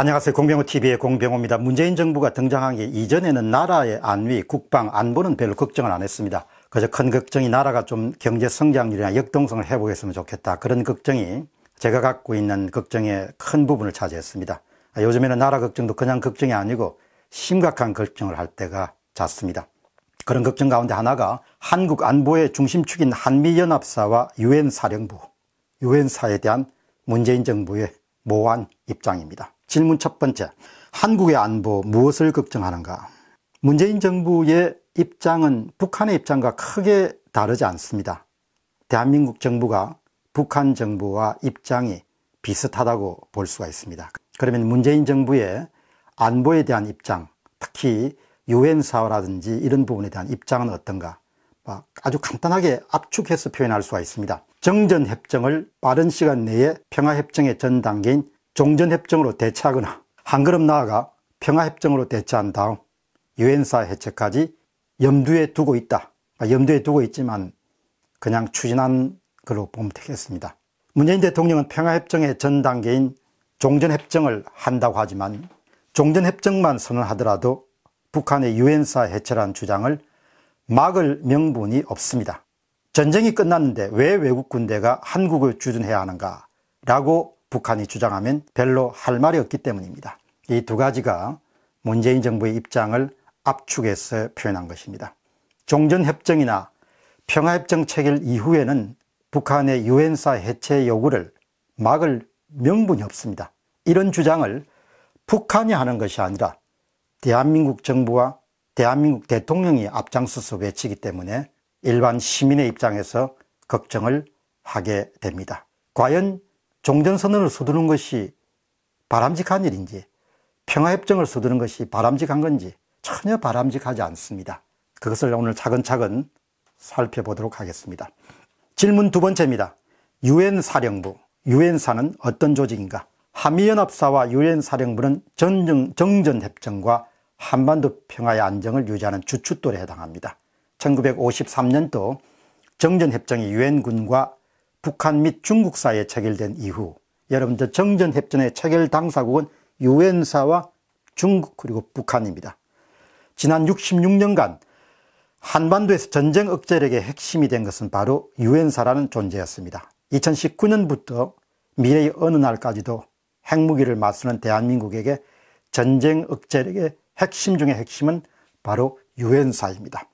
안녕하세요. 공병호TV의 공병호입니다. 문재인 정부가 등장하기 이전에는 나라의 안위, 국방, 안보는 별로 걱정을 안 했습니다. 그저 큰 걱정이 나라가 좀 경제 성장률이나 역동성을 해보겠으면 좋겠다. 그런 걱정이 제가 갖고 있는 걱정의 큰 부분을 차지했습니다. 요즘에는 나라 걱정도 그냥 걱정이 아니고 심각한 걱정을 할 때가 잦습니다. 그런 걱정 가운데 하나가 한국 안보의 중심축인 한미연합사와 유엔 사령부, 유엔사에 대한 문재인 정부의 모호한 입장입니다. 질문 첫 번째, 한국의 안보 무엇을 걱정하는가? 문재인 정부의 입장은 북한의 입장과 크게 다르지 않습니다. 대한민국 정부가 북한 정부와 입장이 비슷하다고 볼 수가 있습니다. 그러면 문재인 정부의 안보에 대한 입장, 특히 유엔 사화라든지 이런 부분에 대한 입장은 어떤가? 아주 간단하게 압축해서 표현할 수가 있습니다. 정전협정을 빠른 시간 내에 평화협정의 전 단계인 종전협정으로 대체하거나 한 걸음 나아가 평화협정으로 대체한 다음 유엔사 해체까지 염두에 두고 있다. 아, 염두에 두고 있지만 그냥 추진한 걸로 보면 되겠습니다. 문재인 대통령은 평화협정의 전 단계인 종전협정을 한다고 하지만 종전협정만 선언하더라도 북한의 유엔사 해체라는 주장을 막을 명분이 없습니다. 전쟁이 끝났는데 왜 외국 군대가 한국을 주둔해야 하는가 라고 북한이 주장하면 별로 할 말이 없기 때문입니다. 이 두 가지가 문재인 정부의 입장을 압축해서 표현한 것입니다. 종전협정이나 평화협정 체결 이후에는 북한의 유엔사 해체 요구를 막을 명분이 없습니다. 이런 주장을 북한이 하는 것이 아니라 대한민국 정부와 대한민국 대통령이 앞장서서 외치기 때문에 일반 시민의 입장에서 걱정을 하게 됩니다. 과연 종전선언을 서두는 것이 바람직한 일인지 평화협정을 서두는 것이 바람직한 건지 전혀 바람직하지 않습니다. 그것을 오늘 차근차근 살펴보도록 하겠습니다. 질문 두 번째입니다. 유엔 사령부, 유엔사는 어떤 조직인가? 한미연합사와 유엔 사령부는 정전협정과 한반도 평화의 안정을 유지하는 주춧돌에 해당합니다. 1953년도 정전협정이 유엔군과 북한 및 중국 사이에 체결된 이후 여러분들 정전협정의 체결 당사국은 유엔사와 중국 그리고 북한입니다. 지난 66년간 한반도에서 전쟁 억제력의 핵심이 된 것은 바로 유엔사라는 존재였습니다. 2019년부터 미래의 어느 날까지도 핵무기를 맞서는 대한민국에게 전쟁 억제력의 핵심 중의 핵심은 바로 유엔사입니다.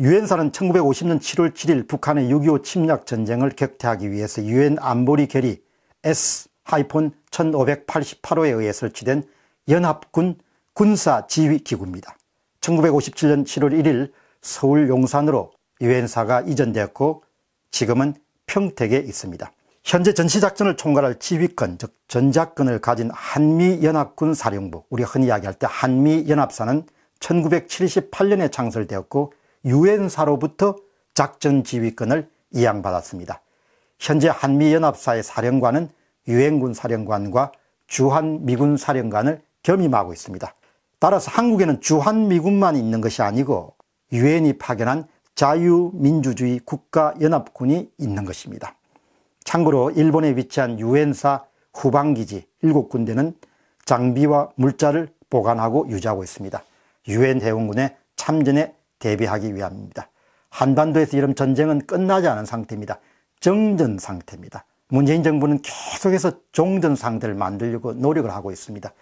유엔사는 1950년 7월 7일 북한의 6.25 침략 전쟁을 격퇴하기 위해서 유엔 안보리 결의 S-1588호에 의해 설치된 연합군 군사 지휘 기구입니다. 1957년 7월 1일 서울 용산으로 유엔사가 이전되었고 지금은 평택에 있습니다. 현재 전시작전을 총괄할 지휘권, 즉 전작권을 가진 한미연합군 사령부, 우리 흔히 이야기할 때 한미연합사는 1978년에 창설되었고 유엔사로부터 작전 지휘권을 이양받았습니다. 현재 한미연합사의 사령관은 유엔군 사령관과 주한미군 사령관을 겸임하고 있습니다. 따라서 한국에는 주한미군만 있는 것이 아니고 유엔이 파견한 자유민주주의 국가연합군이 있는 것입니다. 참고로 일본에 위치한 유엔사 후방기지 7군데는 장비와 물자를 보관하고 유지하고 있습니다. 유엔 해운군의 참전에 대비하기 위함입니다. 한반도에서 이런 전쟁은 끝나지 않은 상태입니다. 정전 상태입니다. 문재인 정부는 계속해서 종전 상태를 만들려고 노력을 하고 있습니다.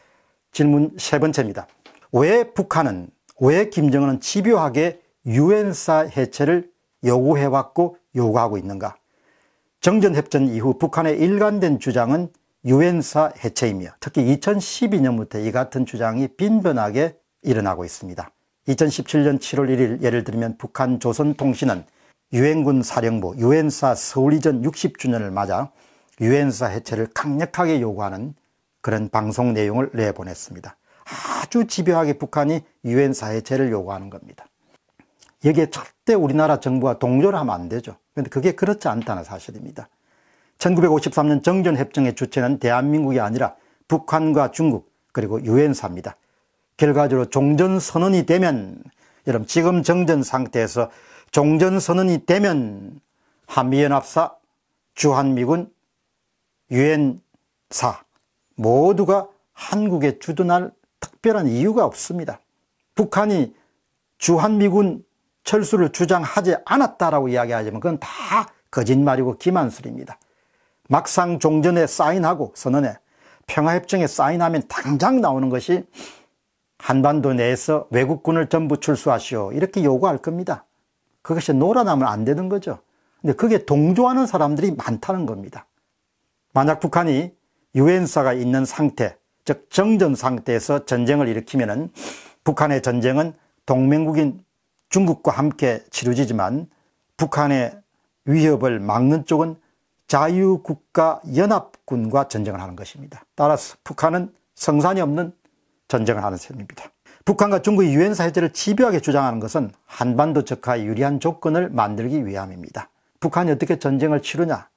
질문 세 번째입니다. 왜 북한은 왜 김정은은 집요하게 유엔사 해체를 요구해왔고 요구하고 있는가? 정전협전 이후 북한의 일관된 주장은 유엔사 해체이며 특히 2012년부터 이 같은 주장이 빈번하게 일어나고 있습니다. 2017년 7월 1일 예를 들면 북한 조선통신은 유엔군 사령부 유엔사 서울이전 60주년을 맞아 유엔사 해체를 강력하게 요구하는 그런 방송 내용을 내보냈습니다. 아주 집요하게 북한이 유엔사 해체를 요구하는 겁니다. 여기에 절대 우리나라 정부가 동조를 하면 안 되죠. 그런데 그게 그렇지 않다는 사실입니다. 1953년 정전협정의 주체는 대한민국이 아니라 북한과 중국 그리고 유엔사입니다. 결과적으로 종전선언이 되면 여러분 지금 정전 상태에서 종전선언이 되면 한미연합사, 주한미군, 유엔사 모두가 한국에 주둔할 특별한 이유가 없습니다. 북한이 주한미군 철수를 주장하지 않았다라고 이야기하지만 그건 다 거짓말이고 기만술입니다. 막상 종전에 사인하고 선언에 평화협정에 사인하면 당장 나오는 것이 한반도 내에서 외국군을 전부 출수하시오. 이렇게 요구할 겁니다. 그것이 놀아나면 안 되는 거죠. 근데 그게 동조하는 사람들이 많다는 겁니다. 만약 북한이 유엔사가 있는 상태, 즉 정전 상태에서 전쟁을 일으키면은 북한의 전쟁은 동맹국인 중국과 함께 치루지지만 북한의 위협을 막는 쪽은 자유국가 연합군과 전쟁을 하는 것입니다. 따라서 북한은 성산이 없는 전쟁을 하는 셈입니다. 북한과 중국이 유엔사 회제를 집요하게 주장하는 것은 한반도 적화에 유리한 조건을 만들기 위함입니다. 북한이 어떻게 전쟁을 치르냐?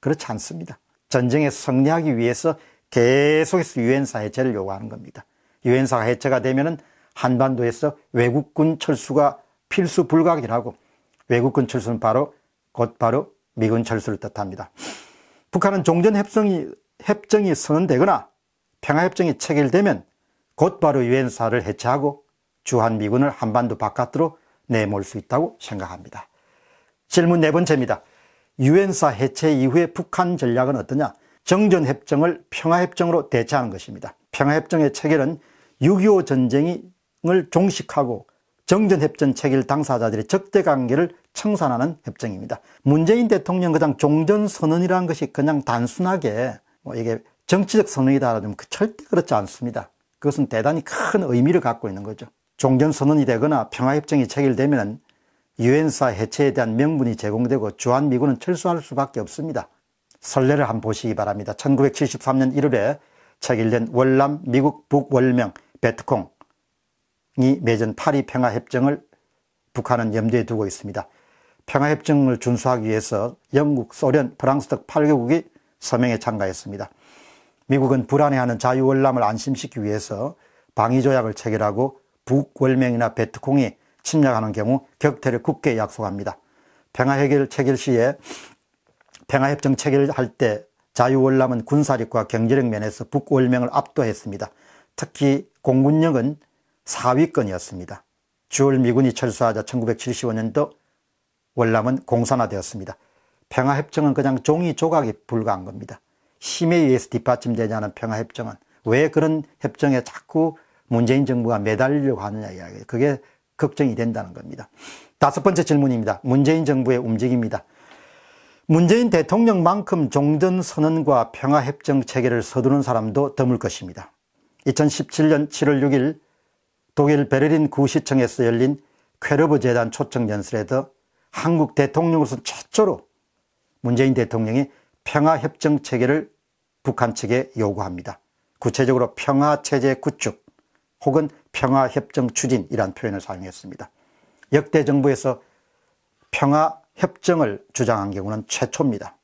그렇지 않습니다. 전쟁에 승리하기 위해서 계속해서 유엔사 회체를 요구하는 겁니다. 유엔사회 해체가 되면은 한반도에서 외국군 철수가 필수 불가결하고 외국군 철수는 바로 곧바로 미군 철수를 뜻합니다. 북한은 종전협정이 협정이 선언되거나 평화협정이 체결되면 곧바로 유엔사를 해체하고 주한미군을 한반도 바깥으로 내몰 수 있다고 생각합니다. 질문 네 번째입니다. 유엔사 해체 이후의 북한 전략은 어떠냐? 정전협정을 평화협정으로 대체하는 것입니다. 평화협정의 체결은 6.25 전쟁을 종식하고 정전협정 체결 당사자들의 적대관계를 청산하는 협정입니다. 문재인 대통령 그당 종전선언이라는 것이 그냥 단순하게 뭐 이게 정치적 선언이다라면 그 절대 그렇지 않습니다. 그것은 대단히 큰 의미를 갖고 있는 거죠. 종전선언이 되거나 평화협정이 체결되면 유엔사 해체에 대한 명분이 제공되고 주한미군은 철수할 수밖에 없습니다. 설례를 한번 보시기 바랍니다. 1973년 1월에 체결된 월남 미국 북월명 베트콩이 맺은 파리 평화협정을 북한은 염두에 두고 있습니다. 평화협정을 준수하기 위해서 영국, 소련, 프랑스 등 8개국이 서명에 참가했습니다. 미국은 불안해하는 자유월남을 안심시키기 위해서 방위조약을 체결하고 북월맹이나 베트콩이 침략하는 경우 격퇴를 굳게 약속합니다. 평화해결 체결 시에 평화협정 체결할 때 자유월남은 군사력과 경제력 면에서 북월맹을 압도했습니다. 특히 공군력은 4위권이었습니다. 주월 미군이 철수하자 1975년도 월남은 공산화되었습니다. 평화협정은 그냥 종이 조각이 불과한 겁니다. 힘에 의해서 뒷받침되냐는 평화협정은 왜 그런 협정에 자꾸 문재인 정부가 매달리려고 하느냐 이야기 그게 걱정이 된다는 겁니다. 다섯 번째 질문입니다. 문재인 정부의 움직임입니다. 문재인 대통령만큼 종전 선언과 평화협정 체계를 서두른 사람도 드물 것입니다. 2017년 7월 6일 독일 베를린 구시청에서 열린 쾌르브 재단 초청 연설에도 한국 대통령으로서 최초로 문재인 대통령이 평화협정 체계를 북한 측에 요구합니다. 구체적으로 평화체제 구축 혹은 평화협정 추진이란 표현을 사용했습니다. 역대 정부에서 평화협정을 주장한 경우는 최초입니다.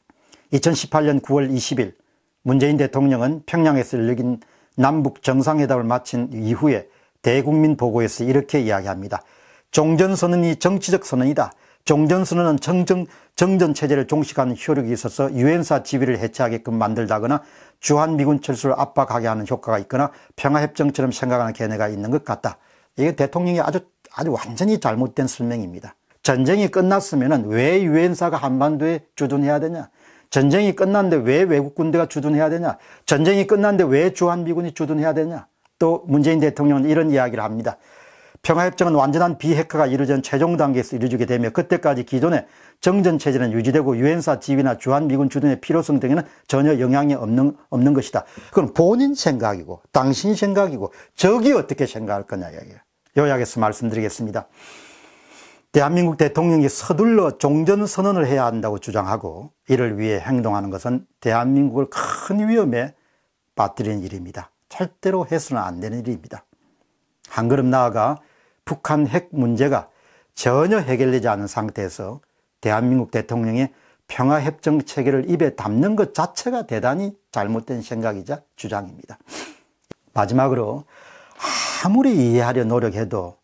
2018년 9월 20일 문재인 대통령은 평양에서 열린 남북 정상회담을 마친 이후에 대국민 보고에서 이렇게 이야기합니다. 종전선언이 정치적 선언이다. 종전선언은 정정, 정전체제를 종식하는 효력이 있어서 유엔사 지위를 해체하게끔 만들다거나 주한미군 철수를 압박하게 하는 효과가 있거나 평화협정처럼 생각하는 견해가 있는 것 같다. 이게 대통령이 아주 아주 완전히 잘못된 설명입니다. 전쟁이 끝났으면 왜 유엔사가 한반도에 주둔해야 되냐? 전쟁이 끝났는데 왜 외국 군대가 주둔해야 되냐? 전쟁이 끝났는데 왜 주한미군이 주둔해야 되냐? 또 문재인 대통령은 이런 이야기를 합니다. 평화협정은 완전한 비핵화가 이루어진 최종 단계에서 이루어지게 되며 그때까지 기존의 정전체제는 유지되고 유엔사 지위나 주한미군 주둔의 필요성 등에는 전혀 영향이 없는, 없는 것이다. 그건 본인 생각이고 당신 생각이고 적이 어떻게 생각할 거냐 이야기예요. 요약해서 말씀드리겠습니다. 대한민국 대통령이 서둘러 종전선언을 해야 한다고 주장하고 이를 위해 행동하는 것은 대한민국을 큰 위험에 빠뜨리는 일입니다. 절대로 해서는 안 되는 일입니다. 한 걸음 나아가 북한 핵 문제가 전혀 해결되지 않은 상태에서 대한민국 대통령의 평화협정 체계를 입에 담는 것 자체가 대단히 잘못된 생각이자 주장입니다. 마지막으로 아무리 이해하려 노력해도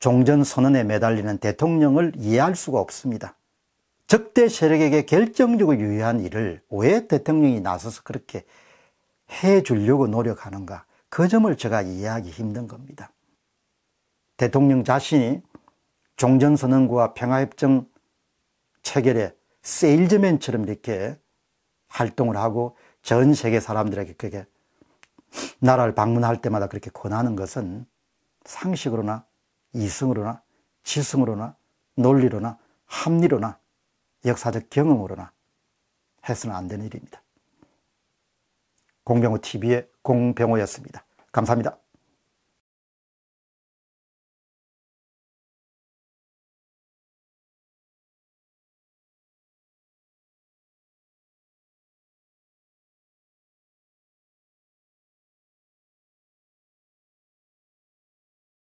종전선언에 매달리는 대통령을 이해할 수가 없습니다. 적대 세력에게 결정적으로 유의한 일을 왜 대통령이 나서서 그렇게 해 주려고 노력하는가 그 점을 제가 이해하기 힘든 겁니다. 대통령 자신이 종전선언과 평화협정 체결에 세일즈맨처럼 이렇게 활동을 하고 전 세계 사람들에게 그게 나라를 방문할 때마다 그렇게 권하는 것은 상식으로나 이성으로나 지성으로나 논리로나 합리로나 역사적 경험으로나 해서는 안 되는 일입니다. 공병호 TV의 공병호였습니다. 감사합니다.